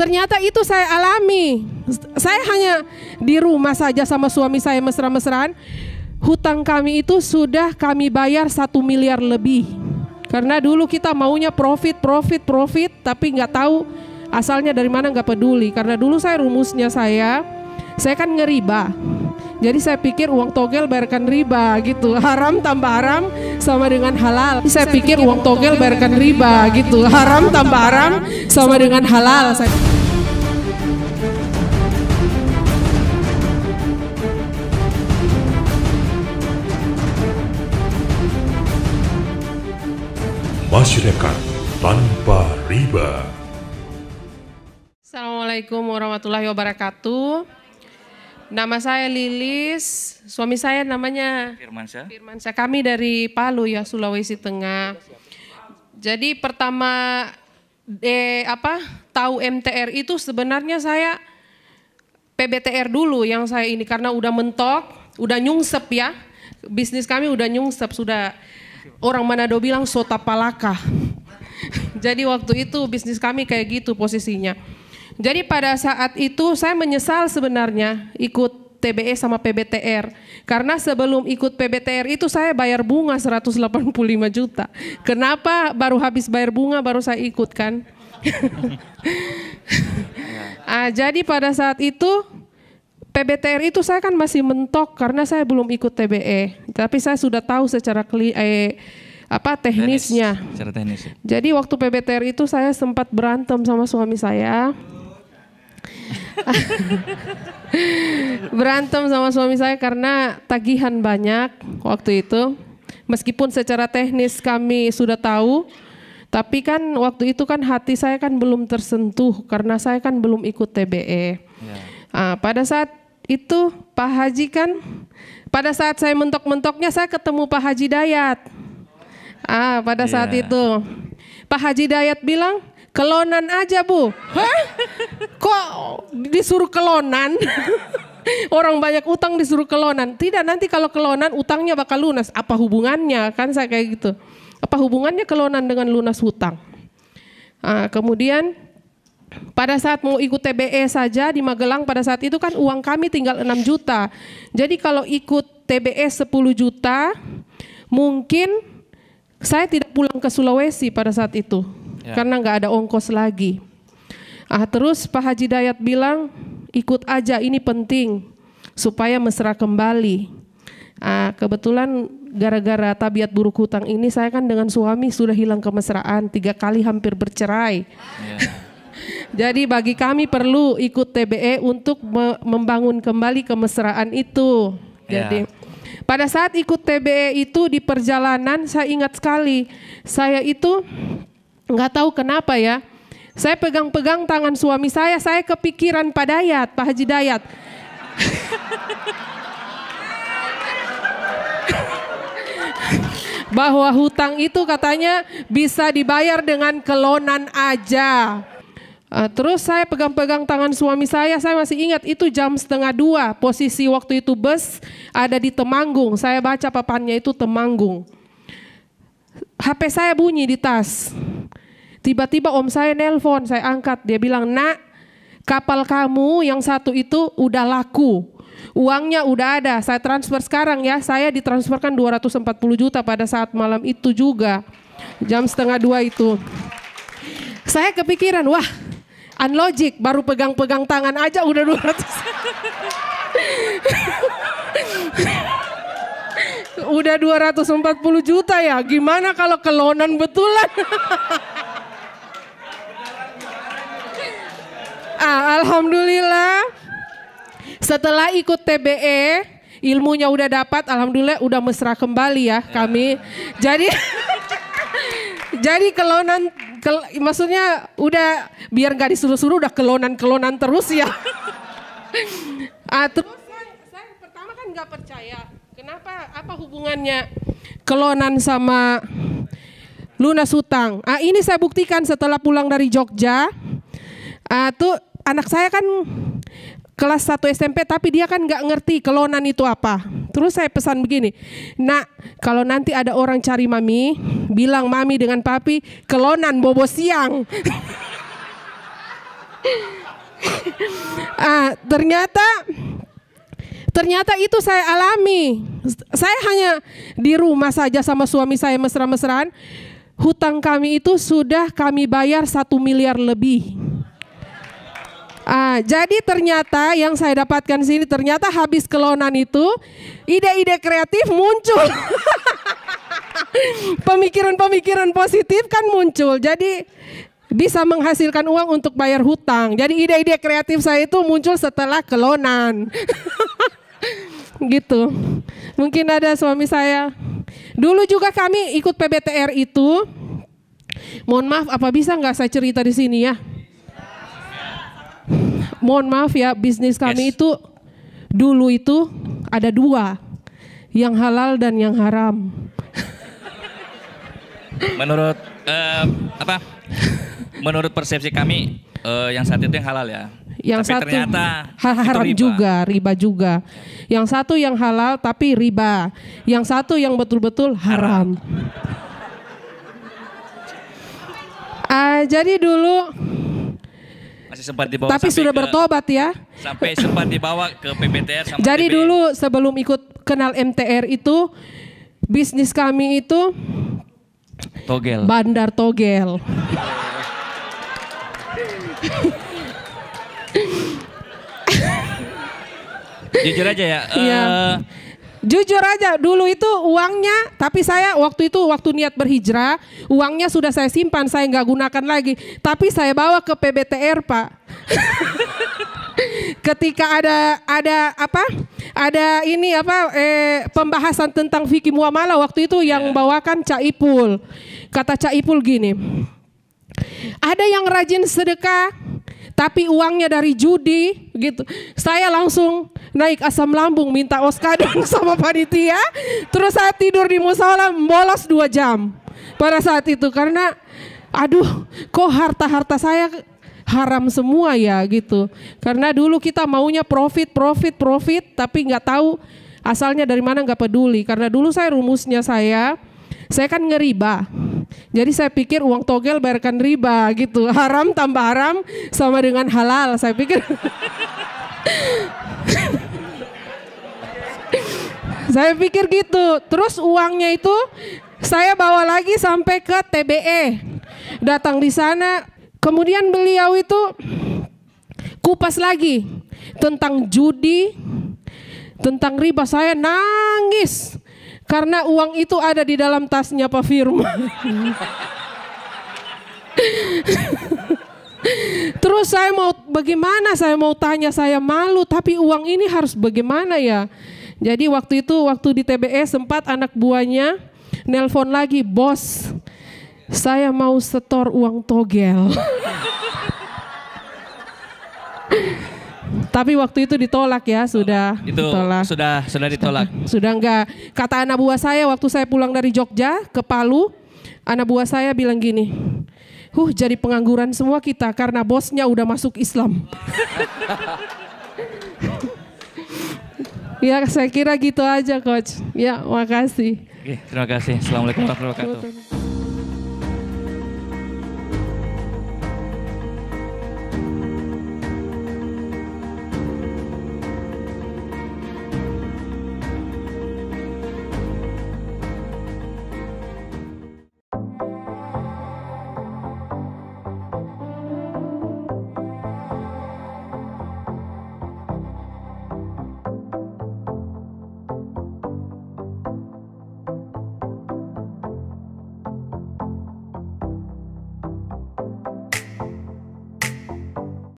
Ternyata itu saya alami. Saya hanya di rumah saja sama suami saya mesra-mesraan. Hutang kami itu sudah kami bayar satu miliar lebih. Karena dulu kita maunya profit, profit, profit, tapi nggak tahu asalnya dari mana nggak peduli. Karena dulu saya rumusnya saya, saya kan ngeriba jadi saya pikir uang togel bayarkan riba gitu. Haram tambah haram sama dengan halal. Saya, saya pikir, pikir uang togel, togel bayarkan riba, riba gitu. Haram tambah haram sama dengan halal. Masyarakat tanpa riba. Assalamualaikum warahmatullahi wabarakatuh. Nama saya Lilis, suami saya namanya Firmansyah. Firmansyah. Kami dari Palu ya, Sulawesi Tengah. Jadi pertama eh apa? tahu MTR itu sebenarnya saya PBTR dulu yang saya ini karena udah mentok, udah nyungsep ya. Bisnis kami udah nyungsep, sudah orang Manado bilang sota palaka. Jadi waktu itu bisnis kami kayak gitu posisinya. Jadi pada saat itu saya menyesal sebenarnya ikut TBE sama PBTR. Karena sebelum ikut PBTR itu saya bayar bunga 185 juta. Kenapa baru habis bayar bunga baru saya ikut kan? ah, jadi pada saat itu PBTR itu saya kan masih mentok karena saya belum ikut TBE. Tapi saya sudah tahu secara kli, eh, apa teknisnya. Teknis, secara teknis. Ya. Jadi waktu PBTR itu saya sempat berantem sama suami saya. Berantem sama suami saya karena tagihan banyak waktu itu. Meskipun secara teknis kami sudah tahu, tapi kan waktu itu kan hati saya kan belum tersentuh karena saya kan belum ikut TBE. Ya. Nah, pada saat itu Pak Haji kan, pada saat saya mentok-mentoknya saya ketemu Pak Haji Dayat. Ah, pada yeah. saat iya. itu Pak Haji Dayat bilang, Kelonan aja bu. Hah? Kok disuruh kelonan? Orang banyak utang disuruh kelonan. Tidak nanti kalau kelonan utangnya bakal lunas. Apa hubungannya? Kan saya kayak gitu. Apa hubungannya kelonan dengan lunas hutang? Nah, kemudian pada saat mau ikut TBE saja di Magelang pada saat itu kan uang kami tinggal 6 juta. Jadi kalau ikut TBE 10 juta mungkin saya tidak pulang ke Sulawesi pada saat itu yeah. karena nggak ada ongkos lagi. Ah terus Pak Haji Dayat bilang ikut aja ini penting supaya mesra kembali. Ah, kebetulan gara-gara tabiat buruk hutang ini saya kan dengan suami sudah hilang kemesraan tiga kali hampir bercerai. Yeah. Jadi bagi kami perlu ikut TBE untuk me membangun kembali kemesraan itu. Ya. Jadi pada saat ikut TBE itu di perjalanan saya ingat sekali saya itu Nggak tahu kenapa ya. Saya pegang-pegang tangan suami saya, saya kepikiran Pak Dayat, Pak Haji Dayat. Bahwa hutang itu katanya bisa dibayar dengan kelonan aja. Eh, terus saya pegang-pegang tangan suami saya, saya masih ingat itu jam setengah dua, posisi waktu itu bus ada di Temanggung, saya baca papannya itu Temanggung. HP saya bunyi di tas, Tiba-tiba om saya nelpon, saya angkat. Dia bilang, nak kapal kamu yang satu itu udah laku. Uangnya udah ada, saya transfer sekarang ya. Saya ditransferkan 240 juta pada saat malam itu juga. Jam setengah dua itu. Saya kepikiran, wah unlogic, baru pegang-pegang tangan aja udah 200. udah 240 juta ya. Gimana kalau kelonan betulan? Ah, alhamdulillah setelah ikut TBE ilmunya udah dapat alhamdulillah udah mesra kembali ya, ya. kami. Jadi jadi kelonan kel, maksudnya udah biar gak disuruh-suruh udah kelonan-kelonan terus ya. Atau ah, terus saya, pertama kan nggak percaya. Kenapa apa hubungannya kelonan sama lunas hutang. Ah, ini saya buktikan setelah pulang dari Jogja. Ah, tuh anak saya kan kelas 1 SMP tapi dia kan nggak ngerti kelonan itu apa. Terus saya pesan begini, nak kalau nanti ada orang cari mami, bilang mami dengan papi kelonan bobo siang. ah, ternyata ternyata itu saya alami. Saya hanya di rumah saja sama suami saya mesra-mesraan. Hutang kami itu sudah kami bayar satu miliar lebih. Ah, jadi ternyata yang saya dapatkan sini ternyata habis kelonan itu ide-ide kreatif muncul. Pemikiran-pemikiran positif kan muncul. Jadi bisa menghasilkan uang untuk bayar hutang. Jadi ide-ide kreatif saya itu muncul setelah kelonan. gitu. Mungkin ada suami saya. Dulu juga kami ikut PBTR itu. Mohon maaf apa bisa nggak saya cerita di sini ya? mohon maaf ya, bisnis kami yes. itu dulu itu ada dua, yang halal dan yang haram. Menurut uh, apa? Menurut persepsi kami uh, yang satu itu yang halal ya. Yang tapi satu ternyata haram riba. juga, riba juga. Yang satu yang halal tapi riba. Yang satu yang betul-betul haram. haram. Uh, jadi dulu masih sempat dibawa. Tapi sudah ke, bertobat ya. Sampai sempat dibawa ke PBTR sama Jadi dulu sebelum ikut kenal MTR itu bisnis kami itu togel. Bandar togel. Jujur aja ya. Iya. Uh, Jujur aja, dulu itu uangnya, tapi saya waktu itu waktu niat berhijrah, uangnya sudah saya simpan, saya nggak gunakan lagi. Tapi saya bawa ke PBTR, Pak. Ketika ada ada apa? Ada ini apa eh, pembahasan tentang Vicky muamalah waktu itu yang yeah. bawakan Cak Ipul. Kata Cak Ipul gini. Ada yang rajin sedekah, tapi uangnya dari judi gitu. Saya langsung naik asam lambung minta Oscar sama panitia, terus saya tidur di musola bolos dua jam pada saat itu karena aduh kok harta-harta saya haram semua ya gitu. Karena dulu kita maunya profit, profit, profit, tapi nggak tahu asalnya dari mana nggak peduli. Karena dulu saya rumusnya saya, saya kan ngeriba jadi saya pikir uang togel bayarkan riba gitu. Haram tambah haram sama dengan halal. Saya pikir. saya pikir gitu. Terus uangnya itu saya bawa lagi sampai ke TBE. Datang di sana, kemudian beliau itu kupas lagi tentang judi, tentang riba. Saya nangis. Karena uang itu ada di dalam tasnya Pak Firman. Terus saya mau bagaimana saya mau tanya saya malu tapi uang ini harus bagaimana ya? Jadi waktu itu waktu di TBS sempat anak buahnya nelpon lagi, "Bos, saya mau setor uang togel." Tapi waktu itu ditolak ya, sudah itu ditolak. Sudah sudah ditolak. Sudah enggak. Kata anak buah saya waktu saya pulang dari Jogja ke Palu, anak buah saya bilang gini, "Huh, jadi pengangguran semua kita karena bosnya udah masuk Islam." ya, saya kira gitu aja, coach. Ya, makasih. Oke, terima kasih. Assalamualaikum warahmatullahi wabarakatuh.